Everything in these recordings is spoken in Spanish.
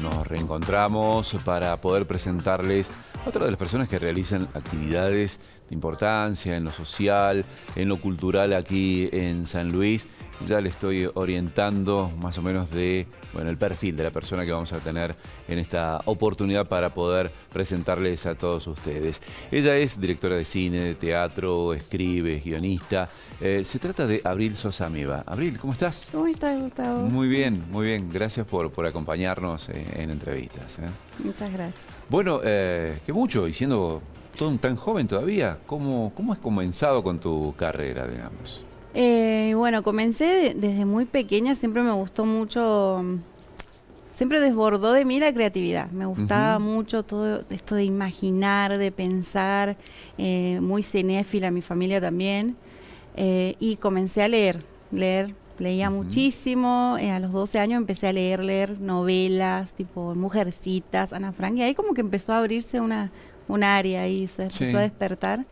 nos reencontramos para poder presentarles a otras de las personas que realizan actividades de importancia en lo social, en lo cultural aquí en San Luis ya le estoy orientando más o menos de bueno, el perfil de la persona que vamos a tener en esta oportunidad para poder presentarles a todos ustedes. Ella es directora de cine, de teatro, escribe, guionista. Eh, se trata de Abril Sosamiba. Abril, ¿cómo estás? ¿Cómo estás, Gustavo? Muy bien, muy bien. Gracias por, por acompañarnos eh, en, entrevistas. Eh. Muchas gracias. Bueno, qué mucho, y siendo tan joven todavía, ¿cómo, ¿cómo has comenzado con tu carrera, digamos? Eh, bueno, comencé desde muy pequeña, siempre me gustó mucho, siempre desbordó de mí la creatividad, me gustaba mucho todo esto de imaginar, de pensar, eh, muy cinéfila mi familia también, eh, y comencé a leer, leer, leía muchísimo, a los 12 años empecé a leer, leer novelas, tipo Mujercitas, Ana Frank, y ahí como que empezó a abrirse una, un área y se empezó a despertar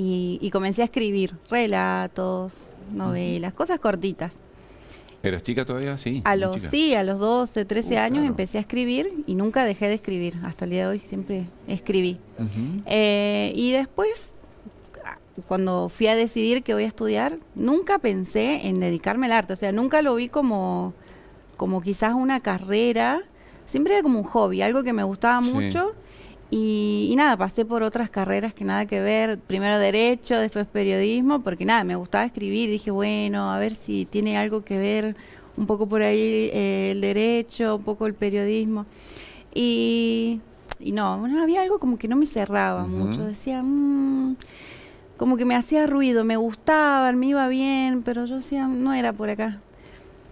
y, comencé a escribir relatos, novelas, cosas cortitas. ¿Eras chica todavía? Sí. A los, sí, a los 12, 13 años empecé a escribir y nunca dejé de escribir. Hasta el día de hoy siempre escribí. Eh, y después, cuando fui a decidir que voy a estudiar, nunca pensé en dedicarme al arte. O sea, nunca lo vi como, como quizás una carrera. Siempre era como un hobby, algo que me gustaba mucho y, nada, pasé por otras carreras que nada que ver, primero derecho, después periodismo, porque nada, me gustaba escribir, dije, bueno, a ver si tiene algo que ver un poco por ahí eh, el derecho, un poco el periodismo. Y, no, había algo como que no me cerraba mucho, decía, mm", como que me hacía ruido, me gustaba, me iba bien, pero yo decía, no era por acá.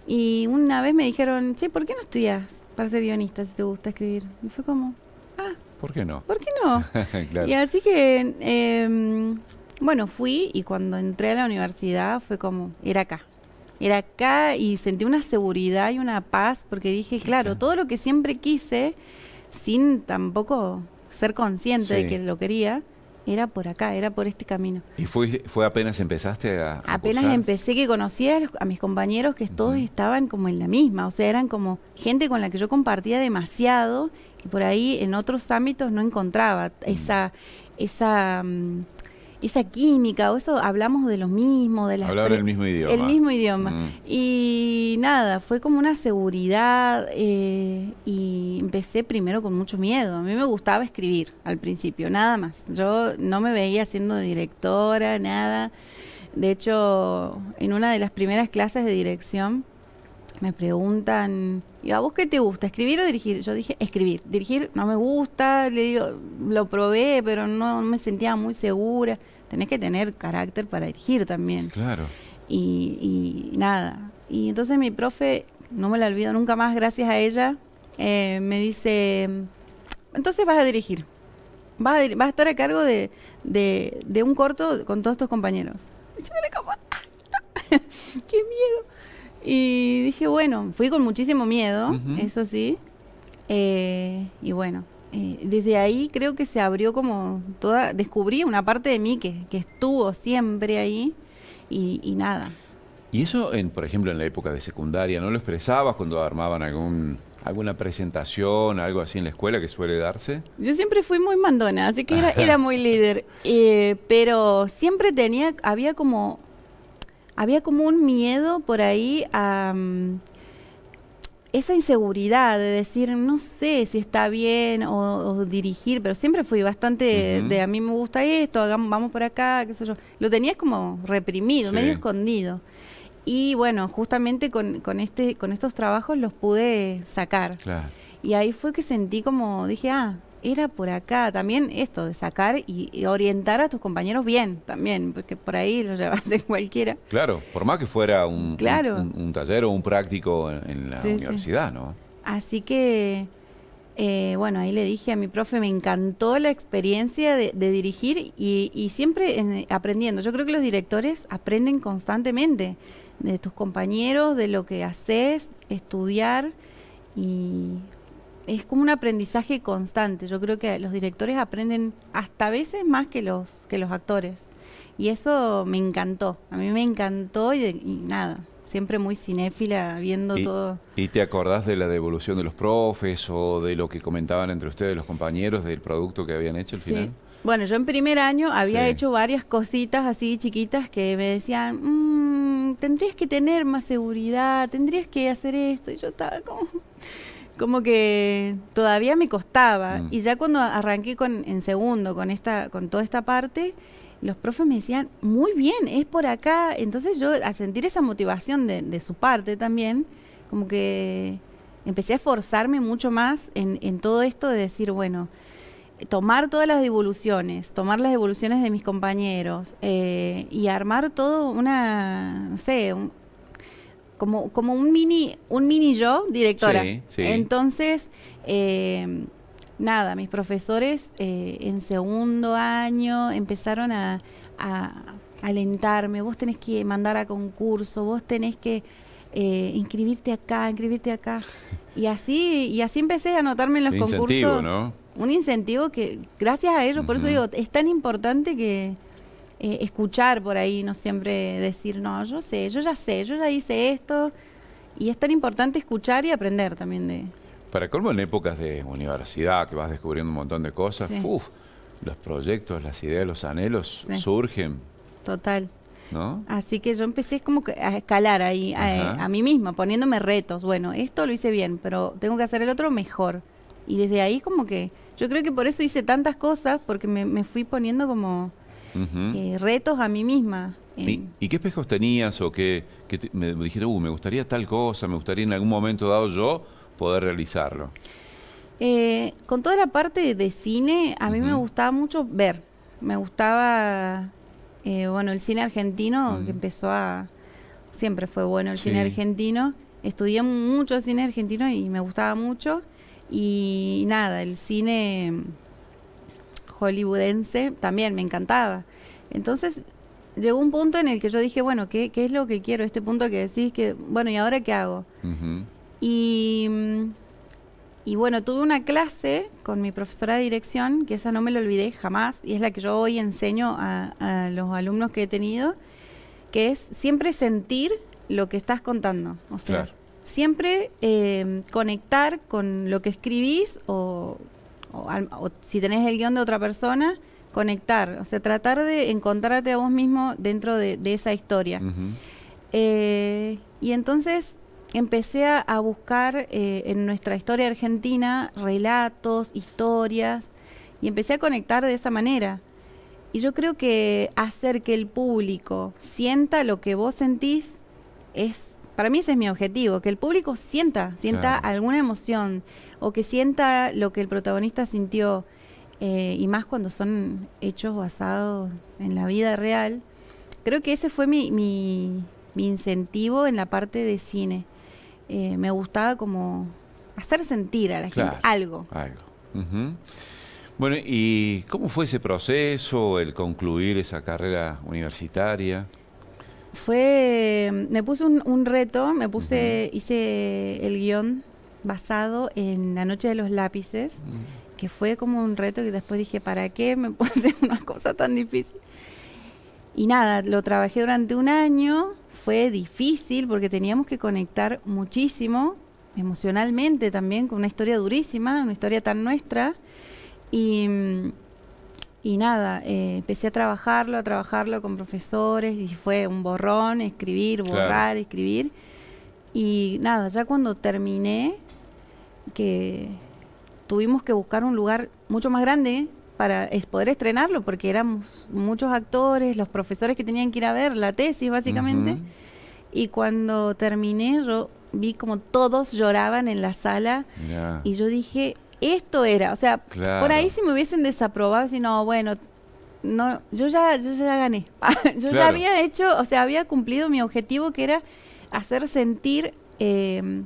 Y una vez me dijeron, che, ¿por qué no estudias para ser guionista si te gusta escribir? Y fue como, ah ¿Por qué no? ¿Por qué no? Y así que, em, bueno, fui y cuando entré a la universidad fue como, era acá. Era acá y sentí una seguridad y una paz porque dije, claro, todo lo que siempre quise, sin tampoco ser consciente de que lo quería, era por acá, era por este camino. ¿Y fue, fue apenas empezaste a... apenas empecé que conocí a, mis compañeros que todos estaban como en la misma, o sea, eran como gente con la que yo compartía demasiado por ahí en otros ámbitos no encontraba mm. esa, esa mm, esa química o eso hablamos de lo mismo de las hablar el mismo idioma el mismo idioma mm. y nada fue como una seguridad eh, y empecé primero con mucho miedo a mí me gustaba escribir al principio nada más yo no me veía siendo directora nada de hecho en una de las primeras clases de dirección me preguntan, ¿y a vos qué te gusta, escribir o dirigir? Yo dije, escribir. Dirigir no me gusta, le digo, lo probé, pero no me sentía muy segura. Tenés que tener carácter para dirigir también. Claro. Y, y nada. Y entonces mi profe, no me la olvido nunca más, gracias a ella, eh, me dice, entonces vas a dirigir. Vas a, a estar a cargo de, un corto con todos tus compañeros. Ah, ¡qué miedo! Y dije, bueno, fui con muchísimo miedo, eso sí. Eh, y bueno, desde ahí creo que se abrió como toda, descubrí una parte de mí que, que estuvo siempre ahí y, nada. Y eso, en, por ejemplo, en la época de secundaria, ¿no lo expresabas cuando armaban algún alguna presentación, algo así en la escuela que suele darse? Yo siempre fui muy mandona, así que era, era muy líder, eh, pero siempre tenía, había como había como un miedo por ahí a mm, esa inseguridad de decir, no sé si está bien o, dirigir, pero siempre fui bastante de a mí me gusta esto, vamos por acá, qué sé yo. Lo tenías como reprimido, medio escondido. Y bueno, justamente con, con, este, con estos trabajos los pude sacar. Y ahí fue que sentí como, dije, ah, era por acá. También esto de sacar y, orientar a tus compañeros bien, también, porque por ahí lo llevas en cualquiera. Claro, por más que fuera un, un, taller o un práctico en, la universidad, ¿no? Así que, eh, bueno, ahí le dije a mi profe, me encantó la experiencia de, dirigir y, siempre aprendiendo. Yo creo que los directores aprenden constantemente de tus compañeros, de lo que haces, estudiar y es como un aprendizaje constante. Yo creo que los directores aprenden hasta veces más que los, que los actores. Y eso me encantó. A mí me encantó y, nada, siempre muy cinéfila viendo todo. ¿Y te acordás de la devolución de los profes o de lo que comentaban entre ustedes los compañeros del producto que habían hecho al final? Bueno, yo en primer año había hecho varias cositas así chiquitas que me decían, mm, tendrías que tener más seguridad, tendrías que hacer esto. Y yo estaba como como que todavía me costaba. Mm. Y ya cuando arranqué con, en segundo con, esta, con toda esta parte, los profes me decían, muy bien, es por acá. Entonces yo, al sentir esa motivación de, su parte también, como que empecé a esforzarme mucho más en, todo esto de decir, bueno, tomar todas las devoluciones, tomar las devoluciones de mis compañeros eh, y armar todo una, no sé, un, como, como un mini, un mini yo directora. Entonces, eh, nada, mis profesores eh, en segundo año empezaron a, a, alentarme, vos tenés que mandar a concurso, vos tenés que eh, inscribirte acá, inscribirte acá. Y así, y así empecé a anotarme en los un concursos. Incentivo, ¿no? Un incentivo que, gracias a ellos, por eso digo, es tan importante que, eh, escuchar por ahí, no siempre decir, no, yo sé, yo ya sé, yo ya hice esto. Y es tan importante escuchar y aprender también de... Para colmo en épocas de universidad, que vas descubriendo un montón de cosas, los proyectos, las ideas, los anhelos surgen. Total. ¿No? Así que yo empecé como a escalar ahí, a, eh, a, mí misma, poniéndome retos. Bueno, esto lo hice bien, pero tengo que hacer el otro mejor. Y desde ahí como que, yo creo que por eso hice tantas cosas, porque me fui poniendo como eh, retos a mí misma. ¿Y, qué espejos tenías o qué, me dijeron, uh, me gustaría tal cosa, me gustaría en algún momento dado yo poder realizarlo? Eh, con toda la parte de cine, a mí me gustaba mucho ver. Me gustaba, eh, bueno, el cine argentino, que empezó a... Siempre fue bueno el cine argentino. Estudié mucho el cine argentino y me gustaba mucho. Y nada, el cine hollywoodense también me encantaba. Entonces llegó un punto en el que yo dije, bueno, ¿qué, es lo que quiero? Este punto que decís que, bueno, ¿y ahora qué hago? Y y bueno, tuve una clase con mi profesora de dirección, que esa no me la olvidé jamás, y es la que yo hoy enseño a, los alumnos que he tenido, que es siempre sentir lo que estás contando. O sea, siempre eh, conectar con lo que escribís o o, si tenés el guión de otra persona, conectar, o sea, tratar de encontrarte a vos mismo dentro de, esa historia. Eh, y entonces empecé a, buscar eh, en nuestra historia argentina relatos, historias, y empecé a conectar de esa manera. Y yo creo que hacer que el público sienta lo que vos sentís es para mí ese es mi objetivo, que el público sienta, sienta alguna emoción o que sienta lo que el protagonista sintió, eh, y más cuando son hechos basados en la vida real. Creo que ese fue mi, incentivo en la parte de cine. Eh, me gustaba como hacer sentir a la gente algo. Bueno, ¿y cómo fue ese proceso, el concluir esa carrera universitaria? fue, me puse un, reto, me puse, hice el guión basado en La Noche de los Lápices, mm. que fue como un reto que después dije, ¿para qué me puse una cosa tan difícil? Y nada, lo trabajé durante un año, fue difícil porque teníamos que conectar muchísimo, emocionalmente también, con una historia durísima, una historia tan nuestra. Y mm, y nada, eh, empecé a trabajarlo, a trabajarlo con profesores y fue un borrón, escribir, borrar, escribir. Y nada, ya cuando terminé, que tuvimos que buscar un lugar mucho más grande para poder estrenarlo, porque éramos muchos actores, los profesores que tenían que ir a ver la tesis, básicamente. Y cuando terminé, yo vi como todos lloraban en la sala y yo dije, esto era. O sea, por ahí si me hubiesen desaprobado, si no, bueno, no, yo ya, yo ya gané. yo ya había hecho, o sea, había cumplido mi objetivo que era hacer sentir, em,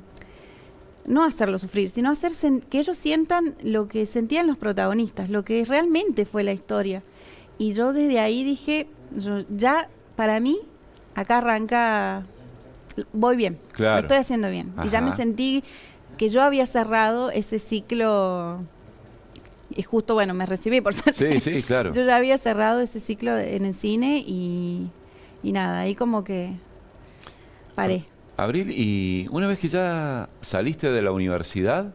no hacerlo sufrir, sino hacer que ellos sientan lo que sentían los protagonistas, lo que realmente fue la historia. Y yo desde ahí dije, yo, ya para mí, acá arranca, voy bien, lo estoy haciendo bien. Y ya me sentí que yo había cerrado ese ciclo y justo, bueno, me recibí, por suerte. Sí, sí, claro. Yo ya había cerrado ese ciclo en el cine y, y, nada, ahí como que paré. Abril, y una vez que ya saliste de la universidad,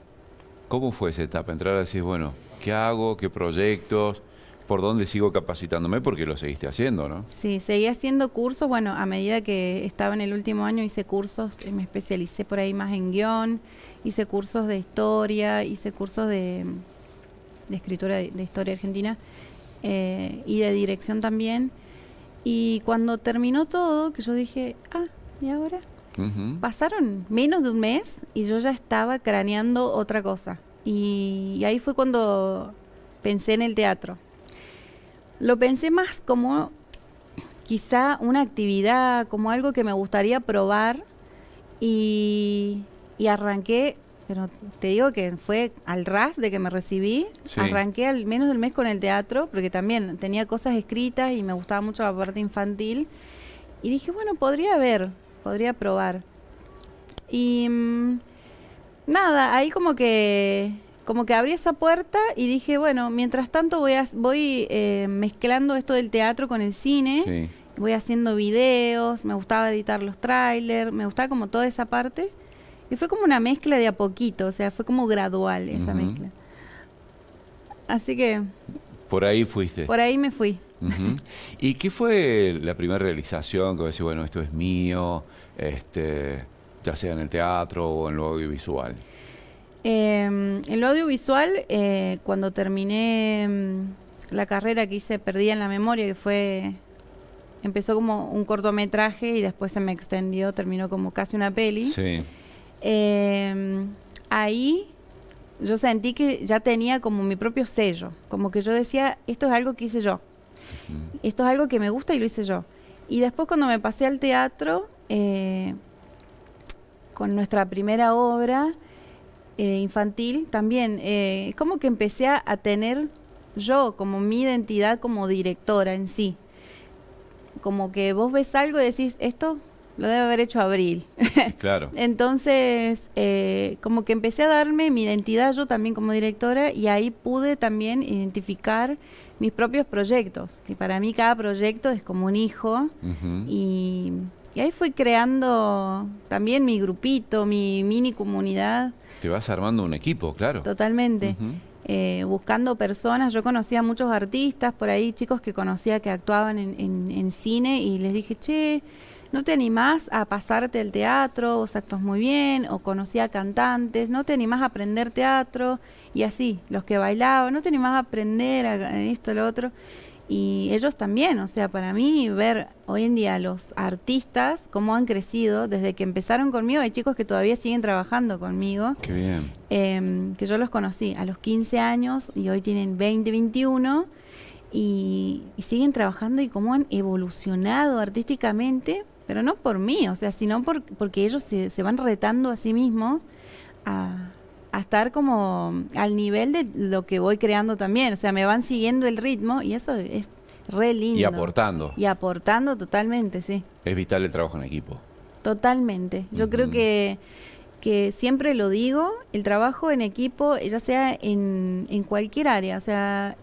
¿cómo fue esa etapa? Entrar a decir, bueno, ¿qué hago? ¿Qué proyectos? por dónde sigo capacitándome porque lo seguiste haciendo, ¿no? Sí, seguí haciendo cursos. Bueno, a medida que estaba en el último año hice cursos, eh, me especialicé por ahí más en guión, hice cursos de historia, hice cursos de, escritura de, historia argentina eh, y de dirección también. Y cuando terminó todo, que yo dije, ah, ¿y ahora? Pasaron menos de un mes y yo ya estaba craneando otra cosa. y ahí fue cuando pensé en el teatro lo pensé más como quizá una actividad, como algo que me gustaría probar y, arranqué, pero te digo que fue al ras de que me recibí, arranqué al menos del mes con el teatro, porque también tenía cosas escritas y me gustaba mucho la parte infantil, y dije, bueno, podría ver, podría probar. Y mm, nada, ahí como que como que abrí esa puerta y dije, bueno, mientras tanto voy, voy eh, mezclando esto del teatro con el cine. Voy haciendo videos, me gustaba editar los trailers, me gustaba como toda esa parte. Y fue como una mezcla de a poquito, o sea, fue como gradual esa mezcla. Así que... Por ahí fuiste. Por ahí me fui. ¿Y qué fue la primera realización que decís, bueno, esto es mío, este, ya sea en el teatro o en lo audiovisual? Eh, en lo audiovisual, eh, cuando terminé em, la carrera que hice Perdida en la Memoria, que fue. Empezó como un cortometraje y después se me extendió, terminó como casi una peli. Sí. Em, ahí yo sentí que ya tenía como mi propio sello, como que yo decía, esto es algo que hice yo, esto es algo que me gusta y lo hice yo. Y después cuando me pasé al teatro, eh, con nuestra primera obra, eh, infantil también, eh, como que empecé a, tener yo como mi identidad como directora en sí. Como que vos ves algo y decís, esto lo debe haber hecho Abril. Claro. Entonces, eh, como que empecé a darme mi identidad yo también como directora y ahí pude también identificar mis propios proyectos. Y para mí cada proyecto es como un hijo y y ahí fui creando también mi grupito, mi mini comunidad. Te vas armando un equipo, claro. Totalmente. Eh, buscando personas, yo conocía muchos artistas por ahí, chicos que conocía que actuaban en, en, cine y les dije, che, ¿no te animás a pasarte el teatro? Vos actos muy bien, o conocía cantantes, ¿no te animás a aprender teatro? Y así, los que bailaban, ¿no te animás a aprender esto, lo otro? Y ellos también, o sea, para mí ver hoy en día los artistas, cómo han crecido desde que empezaron conmigo, hay chicos que todavía siguen trabajando conmigo. Qué bien. Em, que yo los conocí a los 15 años y hoy tienen 20, 21 y, siguen trabajando y cómo han evolucionado artísticamente, pero no por mí, o sea, sino por, porque ellos se, se van retando a sí mismos a, a estar como al nivel de lo que voy creando también. O sea, me van siguiendo el ritmo y eso es re lindo. Y aportando. Y aportando totalmente, sí. Es vital el trabajo en equipo. Totalmente. Yo creo que, que siempre lo digo, el trabajo en equipo, ya sea en, cualquier área, o sea,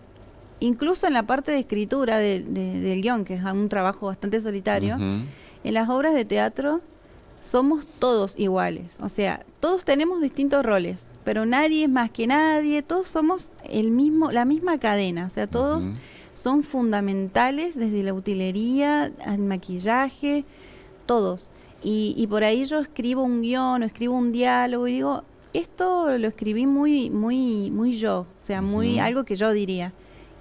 incluso en la parte de escritura del guión, que es un trabajo bastante solitario, en las obras de teatro somos todos iguales. O sea, todos tenemos distintos roles pero nadie es más que nadie, todos somos el mismo, la misma cadena, o sea, todos son fundamentales desde la utilería, al maquillaje, todos. Y, y, por ahí yo escribo un guión o escribo un diálogo y digo, esto lo escribí muy, muy, muy yo, o sea, muy algo que yo diría.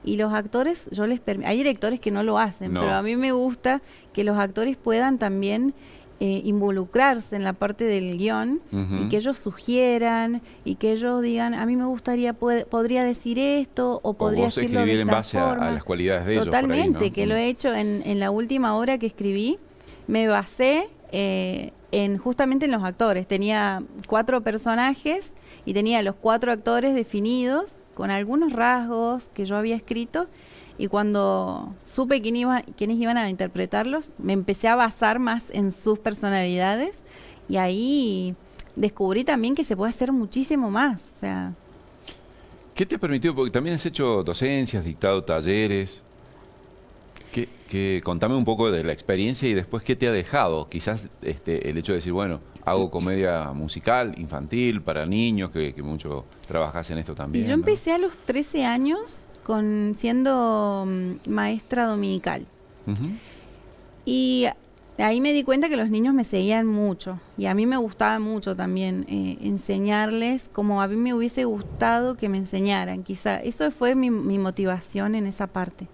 Y los actores, yo les hay directores que no lo hacen, pero a mí me gusta que los actores puedan también eh, involucrarse en la parte del guión y que ellos sugieran y que ellos digan, a mí me gustaría, podría decir esto o podría o escribir en base a, las cualidades de Totalmente, ellos. Totalmente, que lo he hecho en, la última obra que escribí, me basé eh, en justamente en los actores. Tenía cuatro personajes y tenía los cuatro actores definidos con algunos rasgos que yo había escrito y cuando supe quién iba, quiénes iban a interpretarlos, me empecé a basar más en sus personalidades y ahí descubrí también que se puede hacer muchísimo más. ¿Qué te ha permitido? Porque también has hecho docencias, dictado talleres. Que, contame un poco de la experiencia y después qué te ha dejado. Quizás este, el hecho de decir, bueno, hago comedia musical, infantil, para niños, que, que mucho trabajas en esto también. yo empecé a los 13 años con siendo mm, maestra dominical. Y ahí me di cuenta que los niños me seguían mucho y a mí me gustaba mucho también eh, enseñarles como a mí me hubiese gustado que me enseñaran. Quizá eso fue mi, motivación en esa parte.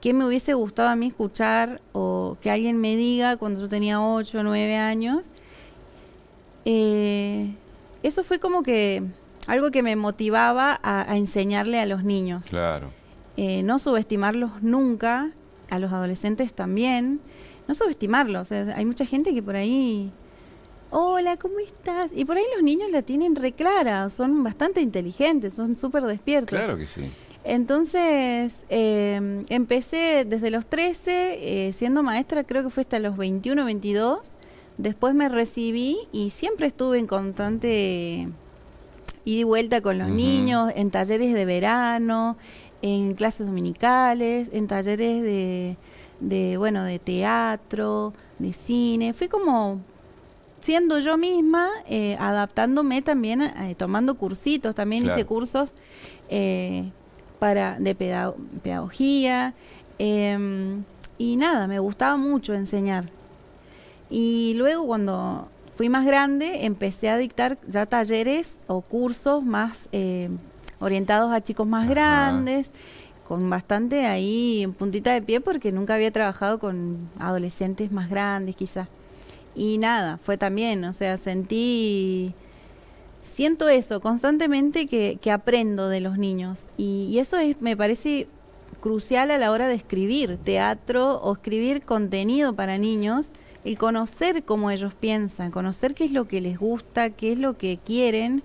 Que me hubiese gustado a mí escuchar o que alguien me diga cuando yo tenía 8 o 9 años? Eh, eso fue como que algo que me motivaba a, enseñarle a los niños. Claro. Eh, no subestimarlos nunca, a los adolescentes también. No subestimarlos. hay mucha gente que por ahí. Hola, ¿cómo estás? Y por ahí los niños la tienen reclara, son bastante inteligentes, son súper despiertos. Claro que sí. Entonces, em, empecé desde los 13, eh, siendo maestra creo que fue hasta los 21, 22. Después me recibí y siempre estuve en constante y vuelta con los niños, en talleres de verano, en clases dominicales, en talleres de, bueno, de teatro, de cine. Fui como siendo yo misma, eh, adaptándome también, eh, tomando cursitos, también hice cursos eh, para, de pedagogía. Em, y nada, me gustaba mucho enseñar. Y luego cuando fui más grande, empecé a dictar ya talleres o cursos más eh, orientados a chicos más grandes, con bastante ahí en puntita de pie porque nunca había trabajado con adolescentes más grandes quizás. Y nada, fue también, o sea, sentí siento eso constantemente que, aprendo de los niños y, y, eso es, me parece crucial a la hora de escribir teatro o escribir contenido para niños el conocer cómo ellos piensan, conocer qué es lo que les gusta, qué es lo que quieren,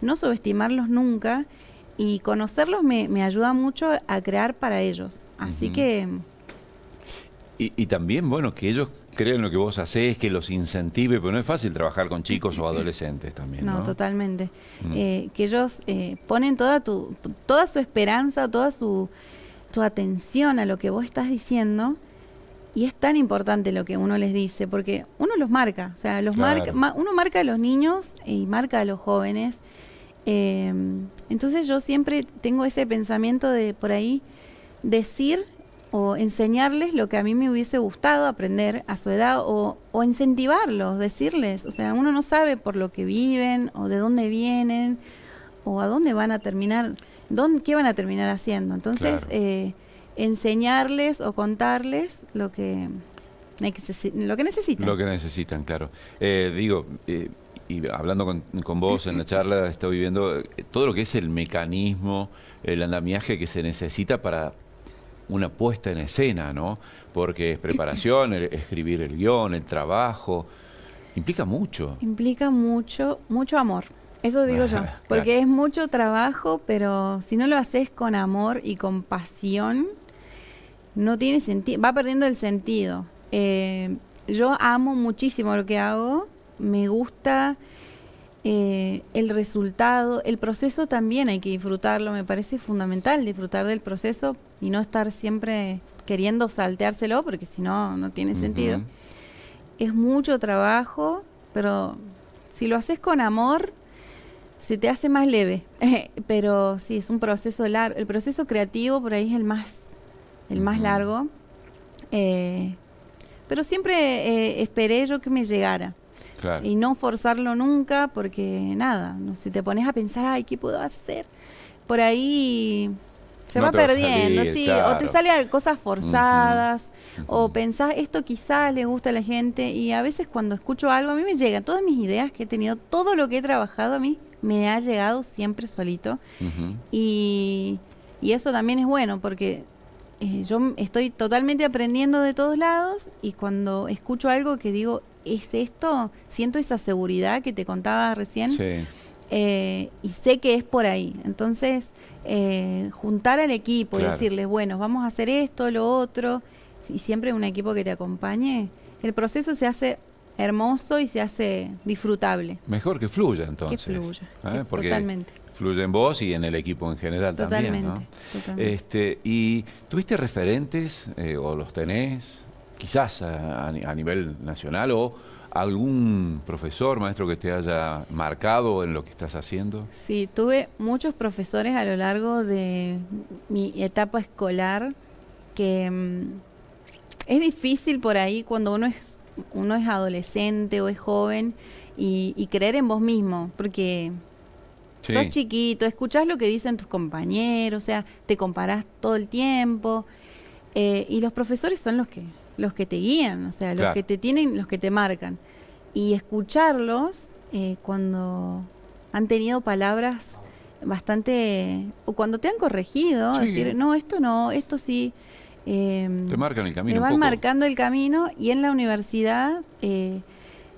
no subestimarlos nunca y conocerlos me, me ayuda mucho a crear para ellos. Así que... Y, y también, bueno, que ellos crean lo que vos hacés, que los incentive, pero no es fácil trabajar con chicos o adolescentes también. No, totalmente. Mm. Eh, que ellos eh, ponen toda, tu, toda su esperanza, toda su, atención a lo que vos estás diciendo y es tan importante lo que uno les dice, porque uno los marca, o sea, los marca, uno marca a los niños y marca a los jóvenes. Em, entonces yo siempre tengo ese pensamiento de por ahí decir o enseñarles lo que a mí me hubiese gustado aprender a su edad o, o incentivarlos, decirles, o sea, uno no sabe por lo que viven o de dónde vienen o a dónde van a terminar, dónde, qué van a terminar haciendo. Entonces, eh, enseñarles o contarles lo que, lo que necesitan. Lo que necesitan, claro. Eh, digo, eh, y hablando con, vos en la charla, estoy viviendo eh, todo lo que es el mecanismo, el andamiaje que se necesita para una puesta en escena, ¿no? Porque es preparación, escribir el guión, el trabajo, implica mucho. Implica mucho, mucho amor. Eso digo yo, porque es mucho trabajo, pero si no lo haces con amor y con pasión, no tiene sentido, va perdiendo el sentido. Eh, yo amo muchísimo lo que hago, me gusta eh, el resultado, el proceso también hay que disfrutarlo, me parece fundamental disfrutar del proceso y no estar siempre queriendo salteárselo porque si no, no tiene sentido. Es mucho trabajo, pero si lo haces con amor, se te hace más leve. pero sí, es un proceso largo. El proceso creativo por ahí es el más el más largo. Eh, pero siempre eh, esperé yo que me llegara. Y no forzarlo nunca porque nada, no, si te pones a pensar, ay, ¿qué puedo hacer? Por ahí se va perdiendo, o te salen cosas forzadas, o pensás, esto quizás le gusta a la gente, y a veces cuando escucho algo, a mí me llega, todas mis ideas que he tenido, todo lo que he trabajado a mí, me ha llegado siempre solito, y, y eso también es bueno, porque eh, yo estoy totalmente aprendiendo de todos lados y cuando escucho algo que digo, ¿es esto? Siento esa seguridad que te contaba recién. Eh, y sé que es por ahí. Entonces, eh, juntar al equipo y decirles, bueno, vamos a hacer esto, lo otro, y siempre un equipo que te acompañe, el proceso se hace hermoso y se hace disfrutable. Mejor que fluya entonces. Que fluya, totalmente. Fluye en vos y en el equipo en general también. ¿no? Este, ¿Y tuviste referentes eh, o los tenés, quizás a, nivel nacional o algún profesor, maestro que te haya marcado en lo que estás haciendo? Sí, tuve muchos profesores a lo largo de mi etapa escolar que mm, es difícil por ahí cuando uno es uno es adolescente o es joven y, y creer en vos mismo, porque Sos chiquito, escuchás lo que dicen tus compañeros, o sea, te comparás todo el tiempo. Eh, y los profesores son los que, los que te guían, o sea, los que te tienen, los que te marcan. Y escucharlos eh, cuando han tenido palabras bastante, o cuando te han corregido, decir, no, esto no, esto sí. Eh, te marcan el camino. Te van marcando el camino y en la universidad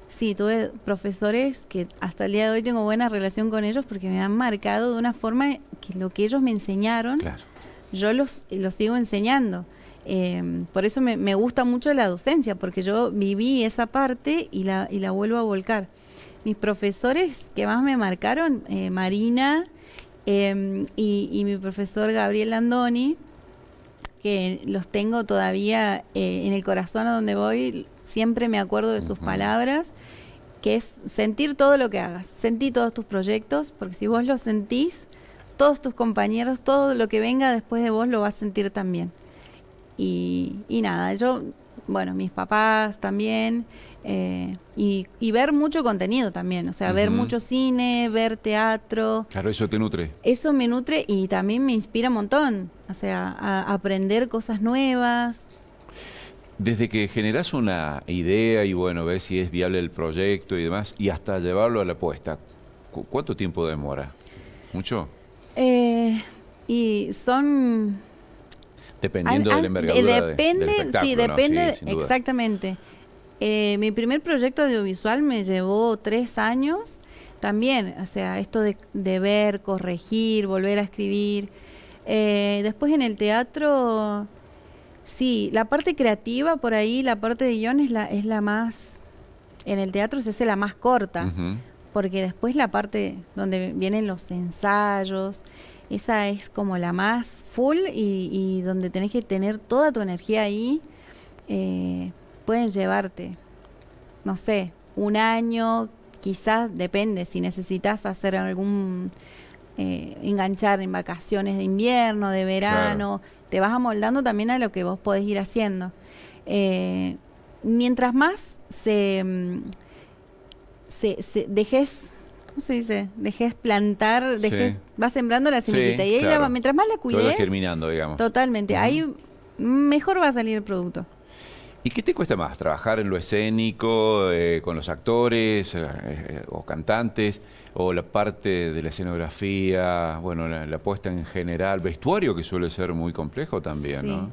Sí, tuve profesores que hasta el día de hoy tengo buena relación con ellos porque me han marcado de una forma que lo que ellos me enseñaron, yo los, los sigo enseñando. Em, por eso me, gusta mucho la docencia, porque yo viví esa parte y la, y la vuelvo a volcar. Mis profesores que más me marcaron, eh, Marina em, y, mi profesor Gabriel Andoni, que los tengo todavía eh, en el corazón a donde voy, siempre me acuerdo de sus palabras, que es sentir todo lo que hagas, sentí todos tus proyectos, porque si vos lo sentís, todos tus compañeros, todo lo que venga después de vos lo vas a sentir también. Y, nada, yo, bueno, mis papás también, eh, y, ver mucho contenido también, o sea, ver mucho cine, ver teatro. Claro, eso te nutre. Eso me nutre y también me inspira un montón, o sea, aprender cosas nuevas, desde que generas una idea y bueno, ves si es viable el proyecto y demás, y hasta llevarlo a la puesta, ¿cuánto tiempo demora? ¿Mucho? Eh, y son... Dependiendo del de la envergadura. Depende, de, sí, depende, exactamente. Eh, mi primer proyecto audiovisual me llevó tres años también, o sea, esto de, ver, corregir, volver a escribir. Eh, después en el teatro Sí, la parte creativa por ahí, la parte de guión es la, es la más, en el teatro se hace la más corta, porque después la parte donde vienen los ensayos, esa es como la más full y, donde tenés que tener toda tu energía ahí, eh, pueden llevarte, no sé, un año, quizás depende, si necesitas hacer algún eh, enganchar en vacaciones de invierno, de verano, te vas amoldando también a lo que vos podés ir haciendo. Eh, mientras más mm, se, se, dejes, ¿cómo se dice? Dejes plantar, dejes, vas sembrando la semillita y ella mientras más la cuides, Totalmente, ahí mejor va a salir el producto. ¿Y qué te cuesta más? ¿Trabajar en lo escénico, eh, con los actores eh, eh, o cantantes, o la parte de la escenografía, bueno, la, puesta en general, vestuario que suele ser muy complejo también, ¿no?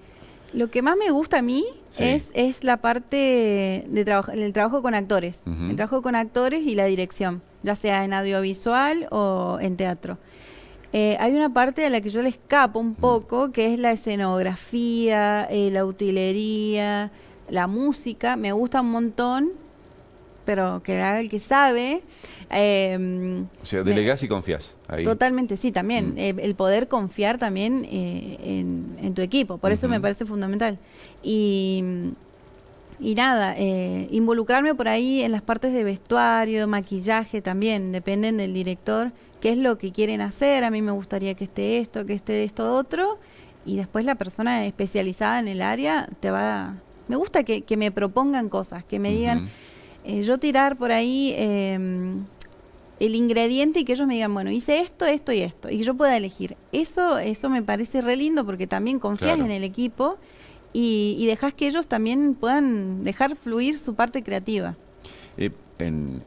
Lo que más me gusta a mí es, es la parte de del trabajo con actores, el trabajo con actores y la dirección, ya sea en audiovisual o en teatro. hay una parte a la que yo le escapo un mm. poco, que es la escenografía, la utilería, la música me gusta un montón, pero que haga el que sabe. Eh, o sea, delegás y confías. Totalmente, sí, también. Mm. Eh, el poder confiar también eh, en, tu equipo, por eso me parece fundamental. Y, y nada, eh, involucrarme por ahí en las partes de vestuario, maquillaje también, dependen del director, qué es lo que quieren hacer, a mí me gustaría que esté esto, que esté esto otro, y después la persona especializada en el área te va a me gusta que, me propongan cosas, que me digan, eh, yo tirar por ahí em, el ingrediente y que ellos me digan, bueno, hice esto, esto y esto, y yo pueda elegir. Eso, eso me parece re lindo porque también confías en el equipo y, dejas que ellos también puedan dejar fluir su parte creativa. Eh,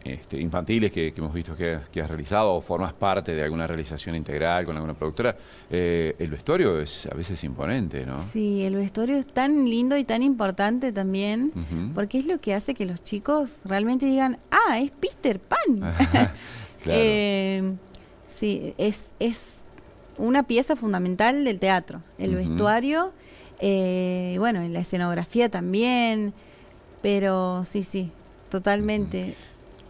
este, infantiles que, hemos visto que, has realizado o formas parte de alguna realización integral con alguna productora, eh, el vestuario es a veces imponente, ¿no? Sí, el vestuario es tan lindo y tan importante también, porque es lo que hace que los chicos realmente digan, ah, es Peter Pan. claro. Eh, sí, es, es una pieza fundamental del teatro, el vestuario, eh, bueno, la escenografía también, pero sí, sí, totalmente.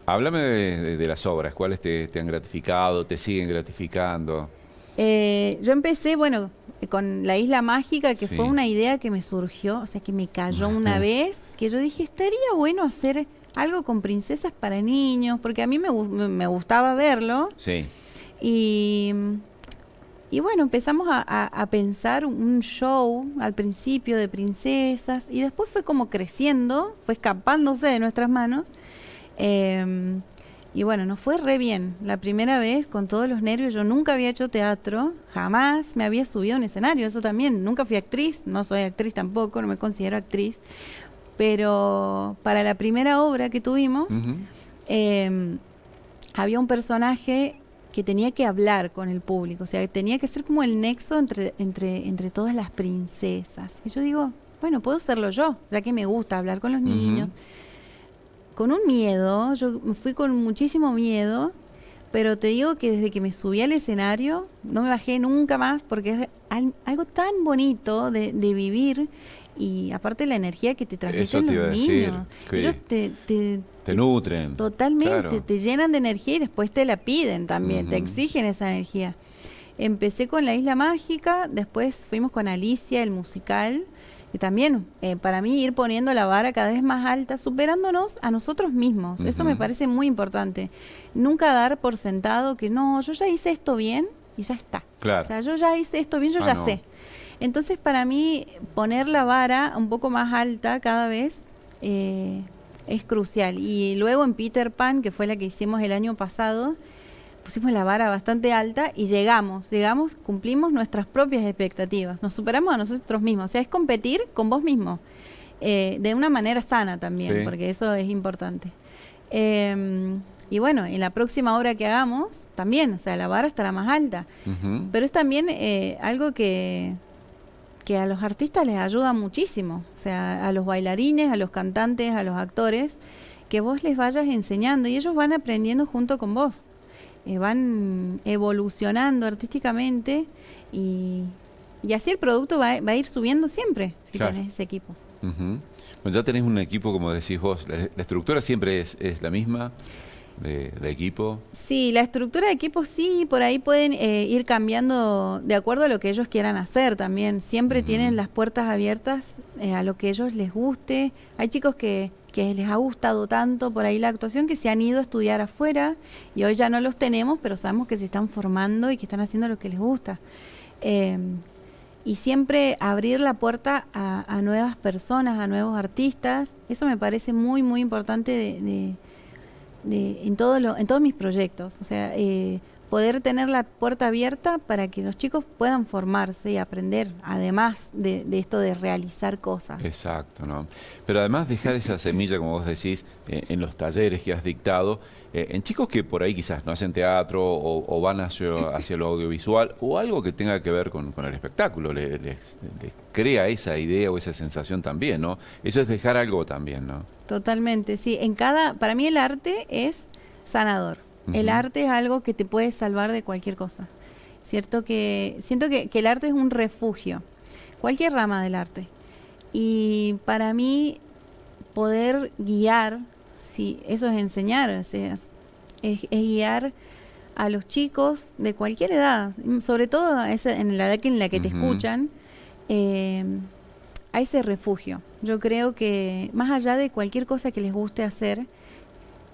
Háblame de, las obras, ¿cuáles te, han gratificado, te siguen gratificando? Eh, yo empecé, bueno, con La Isla Mágica, que fue una idea que me surgió, o sea, que me cayó una vez, que yo dije, estaría bueno hacer algo con princesas para niños, porque a mí me, me gustaba verlo. Sí. Y y bueno, empezamos a, pensar un show al principio de princesas y después fue como creciendo, fue escapándose de nuestras manos. Em, y bueno, nos fue re bien. La primera vez, con todos los nervios, yo nunca había hecho teatro, jamás me había subido a un escenario, eso también. Nunca fui actriz, no soy actriz tampoco, no me considero actriz. Pero para la primera obra que tuvimos, em, había un personaje que tenía que hablar con el público, o sea, que tenía que ser como el nexo entre, entre, entre todas las princesas. Y yo digo, bueno, puedo serlo yo, ya que me gusta hablar con los niños. Con un miedo, yo fui con muchísimo miedo, pero te digo que desde que me subí al escenario, no me bajé nunca más porque es algo tan bonito de, vivir y aparte la energía que te transmiten los niños. Ellos te, te, te, nutren. Totalmente, te llenan de energía y después te la piden también, te exigen esa energía. Empecé con La Isla Mágica, después fuimos con Alicia, el musical, y también eh, para mí ir poniendo la vara cada vez más alta, superándonos a nosotros mismos. Eso me parece muy importante. Nunca dar por sentado que no, yo ya hice esto bien y ya está. Claro. O sea, yo ya hice esto bien, yo ah, ya sé. Entonces para mí poner la vara un poco más alta cada vez eh, es crucial. Y luego en Peter Pan, que fue la que hicimos el año pasado, pusimos la vara bastante alta y llegamos, llegamos, cumplimos nuestras propias expectativas, nos superamos a nosotros mismos, o sea, es competir con vos mismo, eh, de una manera sana también, porque eso es importante. Em, y bueno, en la próxima obra que hagamos, también, o sea, la vara estará más alta, pero es también eh, algo que que a los artistas les ayuda muchísimo, o sea, a los bailarines, a los cantantes, a los actores, que vos les vayas enseñando y ellos van aprendiendo junto con vos, eh, van evolucionando artísticamente y, y, así el producto va, a ir subiendo siempre si tenés ese equipo. Bueno, ya tenés un equipo, como decís vos, la, estructura siempre es, es la misma de, equipo? Sí, la estructura de equipo sí, por ahí pueden eh, ir cambiando de acuerdo a lo que ellos quieran hacer también. Siempre tienen las puertas abiertas eh, a lo que ellos les guste. Hay chicos que, que les ha gustado tanto por ahí la actuación que se han ido a estudiar afuera y hoy ya no los tenemos, pero sabemos que se están formando y que están haciendo lo que les gusta. Em, y siempre abrir la puerta a, nuevas personas, a nuevos artistas, eso me parece muy, muy importante de de, en, todo lo, en todos mis proyectos. O sea, eh, poder tener la puerta abierta para que los chicos puedan formarse y aprender, además de, esto de realizar cosas. Exacto, ¿no? Pero además dejar esa semilla, como vos decís, eh, en los talleres que has dictado, eh, en chicos que por ahí quizás no hacen teatro o, van hacia, hacia, lo audiovisual o algo que tenga que ver con, el espectáculo, les, crea esa idea o esa sensación también, ¿no? Eso es dejar algo también, ¿no? Totalmente, sí. En cada, para mí el arte es sanador. El arte es algo que te puede salvar de cualquier cosa. ¿Cierto? Que siento que, el arte es un refugio, cualquier rama del arte. Y para mí, poder guiar, si eso es enseñar, es, guiar a los chicos de cualquier edad, sobre todo en la edad en la que te escuchan, eh, a ese refugio. Yo creo que más allá de cualquier cosa que les guste hacer,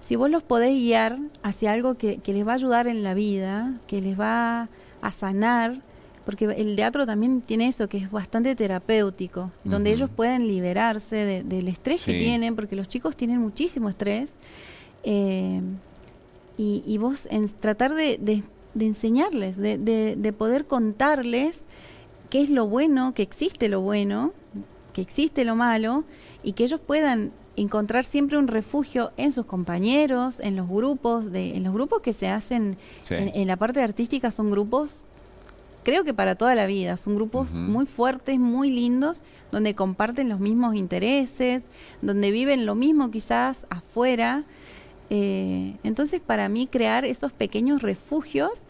si vos los podés guiar hacia algo que, les va a ayudar en la vida, que les va a sanar, porque el teatro también tiene eso, que es bastante terapéutico, donde ellos pueden liberarse del estrés que tienen, porque los chicos tienen muchísimo estrés, eh, y, vos en, tratar de, de enseñarles, de poder contarles qué es lo bueno, que existe lo bueno, que existe lo malo, y que ellos puedan encontrar siempre un refugio en sus compañeros, en los grupos, de, en los grupos que se hacen en, la parte artística son grupos, creo que para toda la vida, son grupos muy fuertes, muy lindos, donde comparten los mismos intereses, donde viven lo mismo quizás afuera. Eh, entonces para mí crear esos pequeños refugios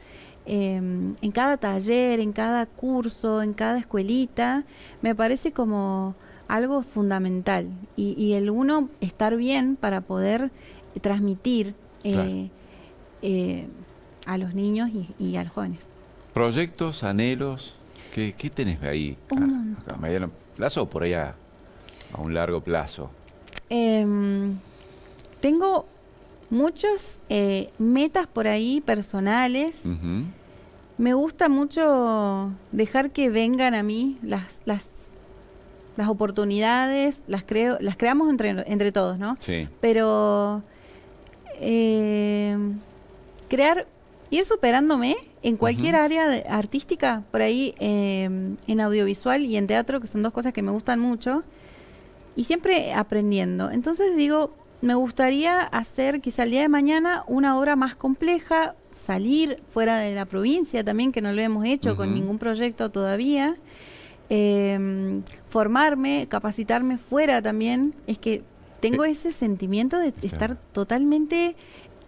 em, en cada taller, en cada curso, en cada escuelita, me parece como algo fundamental y, el uno estar bien para poder transmitir eh, eh, a los niños y, y, a los jóvenes. Proyectos, anhelos, ¿qué, qué tenés ahí? a, ah, mediano plazo o por allá a un largo plazo? Em, tengo muchas eh, metas por ahí personales. Me gusta mucho dejar que vengan a mí las, las las oportunidades las, creo, las creamos entre, entre todos, ¿no? Sí. Pero eh, crear, ir superándome en cualquier área artística, por ahí em, en audiovisual y en teatro, que son dos cosas que me gustan mucho, y siempre aprendiendo. Entonces digo, me gustaría hacer quizá el día de mañana una obra más compleja, salir fuera de la provincia también, que no lo hemos hecho con ningún proyecto todavía. Em, formarme, capacitarme fuera también. Es que tengo eh, ese sentimiento de estar totalmente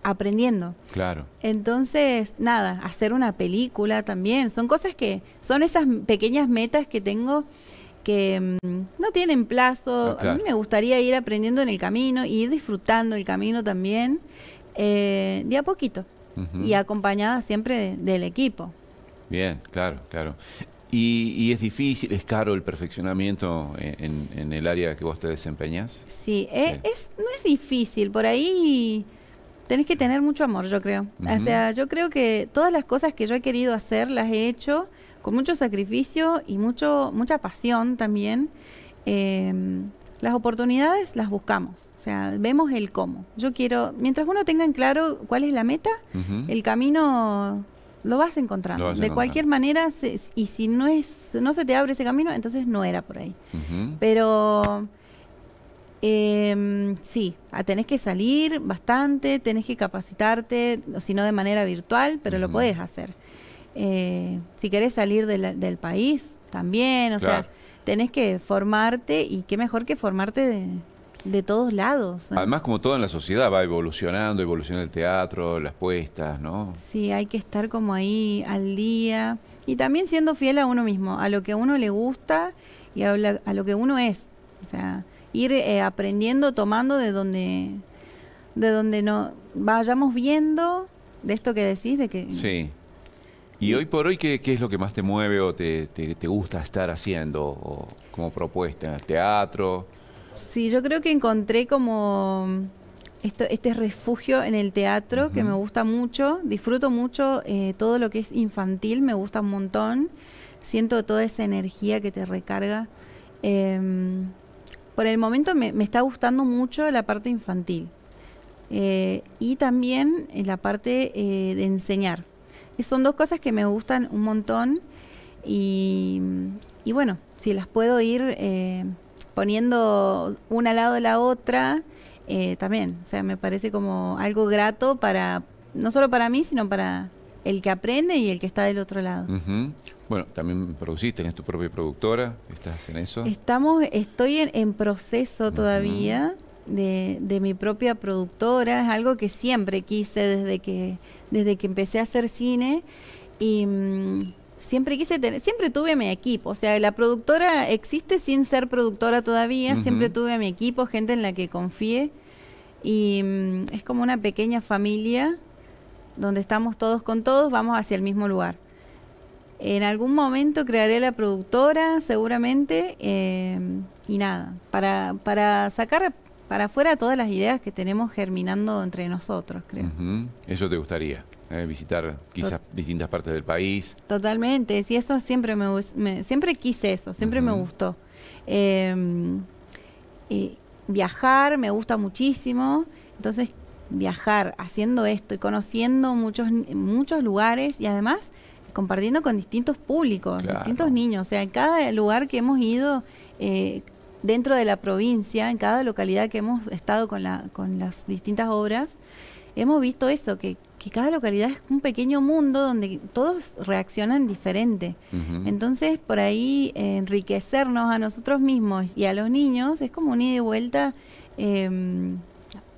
aprendiendo. Claro. Entonces, nada, hacer una película también. Son cosas que, son esas pequeñas metas que tengo que em, no tienen plazo. Ah, a mí me gustaría ir aprendiendo en el camino y ir disfrutando el camino también, eh, de a poquito. Y acompañada siempre del equipo. Bien, claro, claro. Y, es difícil, es caro el perfeccionamiento en, el área que vos te desempeñas. Eh, sí, es, no es difícil, por ahí tenés que tener mucho amor, yo creo. O sea, yo creo que todas las cosas que yo he querido hacer las he hecho con mucho sacrificio y mucho mucha pasión también. Em, las oportunidades las buscamos, o sea, vemos el cómo. Yo quiero, mientras uno tenga en claro cuál es la meta, el camino lo vas encontrando. de cualquier manera, y si no, es, no se te abre ese camino, entonces no era por ahí. Pero eh, sí, ah, tenés que salir bastante, tenés que capacitarte, si no de manera virtual, pero lo podés hacer. Eh, si querés salir del país, también, o sea, tenés que formarte y qué mejor que formarte de de todos lados. Además, como todo en la sociedad, va evolucionando, evoluciona el teatro, las puestas, ¿no? Sí, hay que estar como ahí al día y también siendo fiel a uno mismo, a lo que a uno le gusta y a, a lo que uno es. O sea, ir eh, aprendiendo, tomando de donde, de donde no vayamos viendo de esto que decís, de que... Sí. ¿Y, hoy por hoy ¿qué, ¿qué, es lo que más te mueve o te, te, gusta estar haciendo como propuesta en el teatro? Sí, yo creo que encontré como mm, este refugio en el teatro que me gusta mucho, disfruto mucho eh, todo lo que es infantil, me gusta un montón, siento toda esa energía que te recarga. Em, por el momento me, está gustando mucho la parte infantil eh, y también eh, la parte de enseñar. son dos cosas que me gustan un montón y, y bueno, si las puedo ir poniendo una al lado de la otra, eh, también, o sea, me parece como algo grato para, no solo para mí, sino para el que aprende y el que está del otro lado. Bueno, también produciste, tenés tu propia productora, ¿estás en eso? Estamos, estoy en, proceso todavía. De, mi propia productora, es algo que siempre quise desde que, desde que empecé a hacer cine y mm, siempre quise tener, siempre tuve a mi equipo, o sea, la productora existe sin ser productora todavía, siempre tuve a mi equipo, gente en la que confié y mm, es como una pequeña familia donde estamos todos con todos, vamos hacia el mismo lugar. En algún momento crearé la productora, seguramente, em, y nada, para, para sacar para afuera todas las ideas que tenemos germinando entre nosotros, creo. Eso te gustaría. Eh, visitar quizás distintas partes del país. Totalmente, sí, eso siempre me, siempre quise eso, siempre me gustó. Em, viajar me gusta muchísimo, entonces viajar haciendo esto y conociendo muchos, muchos lugares y además compartiendo con distintos públicos, distintos niños. O sea, en cada lugar que hemos ido eh, dentro de la provincia, en cada localidad que hemos estado con, con las distintas obras, hemos visto eso, que que cada localidad es un pequeño mundo donde todos reaccionan diferente. Entonces, por ahí eh, enriquecernos a nosotros mismos y a los niños es como un ida y vuelta em,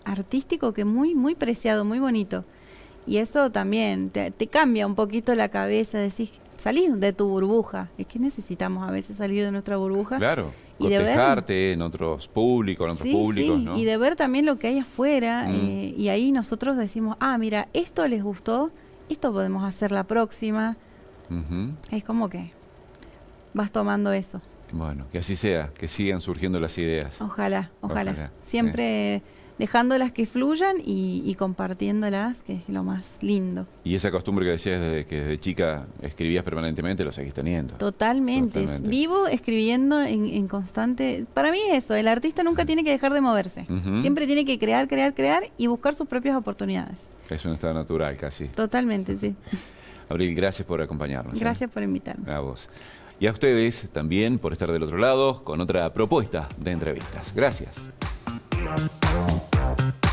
artístico que muy, muy preciado, muy bonito. Y eso también te, cambia un poquito la cabeza, decís, salís de tu burbuja. Es que necesitamos a veces salir de nuestra burbuja. Claro y de ver, en otros públicos, otros públicos, Y de ver también lo que hay afuera. Mm. Eh, y ahí nosotros decimos, ah, mira, esto les gustó, esto podemos hacer la próxima. Es como que vas tomando eso. Bueno, que así sea, que sigan surgiendo las ideas. Ojalá, ojalá. Siempre dejándolas que fluyan y, compartiéndolas, que es lo más lindo. Y esa costumbre que decías desde que desde chica escribías permanentemente, lo seguís teniendo. Totalmente. Vivo escribiendo en, constante. Para mí eso, el artista nunca tiene que dejar de moverse. Siempre tiene que crear, crear, crear y buscar sus propias oportunidades. Es un estado natural casi. Totalmente, sí. Abril, gracias por acompañarnos. ¿eh? Gracias por invitarme. A vos. Y a ustedes también por estar del otro lado con otra propuesta de entrevistas. Gracias. Thank you.